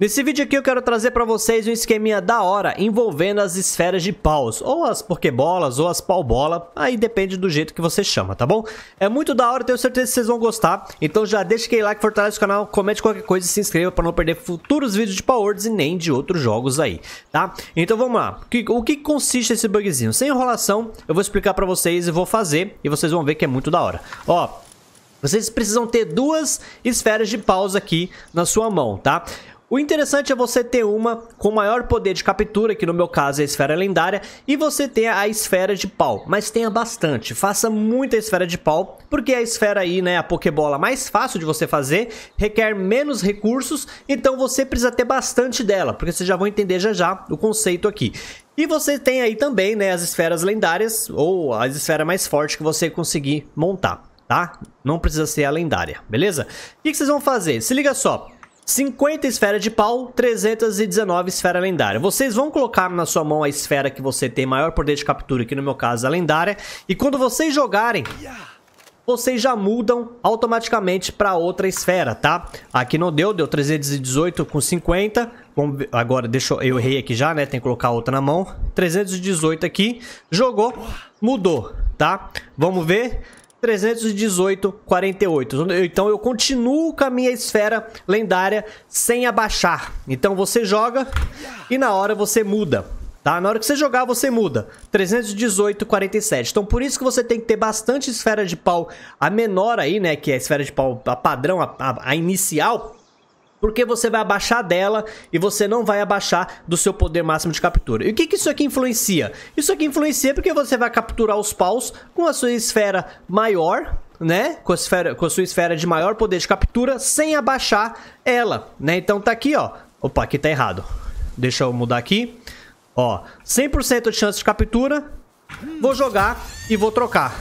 Nesse vídeo aqui eu quero trazer para vocês um esqueminha da hora envolvendo as esferas de paus, ou as pokebolas, ou as paubola, bola aí depende do jeito que você chama, tá bom? É muito da hora, tenho certeza que vocês vão gostar, então já deixa aquele like, fortalece o canal, comente qualquer coisa e se inscreva para não perder futuros vídeos de Power e nem de outros jogos aí, tá? Então vamos lá, o que consiste esse bugzinho? Sem enrolação, eu vou explicar para vocês e vou fazer, e vocês vão ver que é muito da hora. Ó... Vocês precisam ter duas esferas de paus aqui na sua mão, tá? O interessante é você ter uma com maior poder de captura, que no meu caso é a esfera lendária, e você tenha a esfera de pau, mas tenha bastante, faça muita esfera de pau, porque a esfera aí, né, a pokebola mais fácil de você fazer, requer menos recursos, então você precisa ter bastante dela, porque vocês já vão entender já já o conceito aqui. E você tem aí também, né, as esferas lendárias, ou as esferas mais fortes que você conseguir montar, tá? Não precisa ser a lendária, beleza? O que, que vocês vão fazer? Se liga só, 50 esferas de pau, 319 esfera lendária. Vocês vão colocar na sua mão a esfera que você tem maior poder de captura, que no meu caso é a lendária. E quando vocês jogarem, vocês já mudam automaticamente para outra esfera, tá? Aqui não deu, deu 318 com 50. Vamos ver, agora, deixa eu, eu errei aqui já, né? Tem que colocar outra na mão. 318 aqui, jogou, mudou, tá? Vamos ver. 318,48. Então eu continuo com a minha esfera lendária sem abaixar. Então você joga e na hora você muda. Tá? Na hora que você jogar, você muda. 318,47. Então, por isso que você tem que ter bastante esfera de pau. A menor aí, né? Que é a esfera de pau a padrão, a, a, a inicial porque você vai abaixar dela e você não vai abaixar do seu poder máximo de captura. E o que, que isso aqui influencia? Isso aqui influencia porque você vai capturar os paus com a sua esfera maior, né? Com a, esfera, com a sua esfera de maior poder de captura sem abaixar ela, né? Então tá aqui, ó. Opa, aqui tá errado. Deixa eu mudar aqui. Ó, 100% de chance de captura. Vou jogar e vou trocar.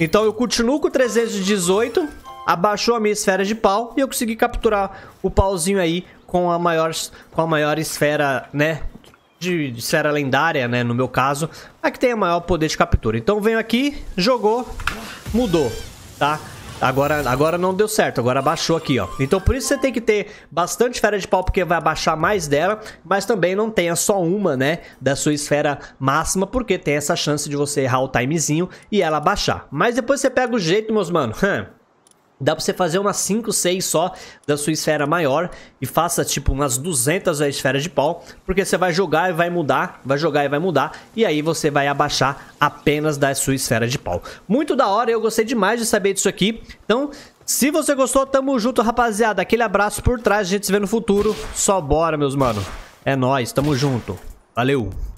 Então eu continuo com 318 abaixou a minha esfera de pau e eu consegui capturar o pauzinho aí com a maior, com a maior esfera, né? De, de esfera lendária, né? No meu caso, a que tem a maior poder de captura. Então venho aqui, jogou, mudou, tá? Agora, agora não deu certo, agora abaixou aqui, ó. Então por isso você tem que ter bastante esfera de pau, porque vai abaixar mais dela, mas também não tenha só uma, né, da sua esfera máxima, porque tem essa chance de você errar o timezinho e ela abaixar. Mas depois você pega o jeito, meus mano. Dá pra você fazer umas 5, 6 só da sua esfera maior e faça tipo umas 200 da esfera de pau, porque você vai jogar e vai mudar, vai jogar e vai mudar, e aí você vai abaixar apenas da sua esfera de pau. Muito da hora, eu gostei demais de saber disso aqui. Então, se você gostou, tamo junto, rapaziada. Aquele abraço por trás, a gente se vê no futuro. Só bora, meus mano. É nóis, tamo junto. Valeu!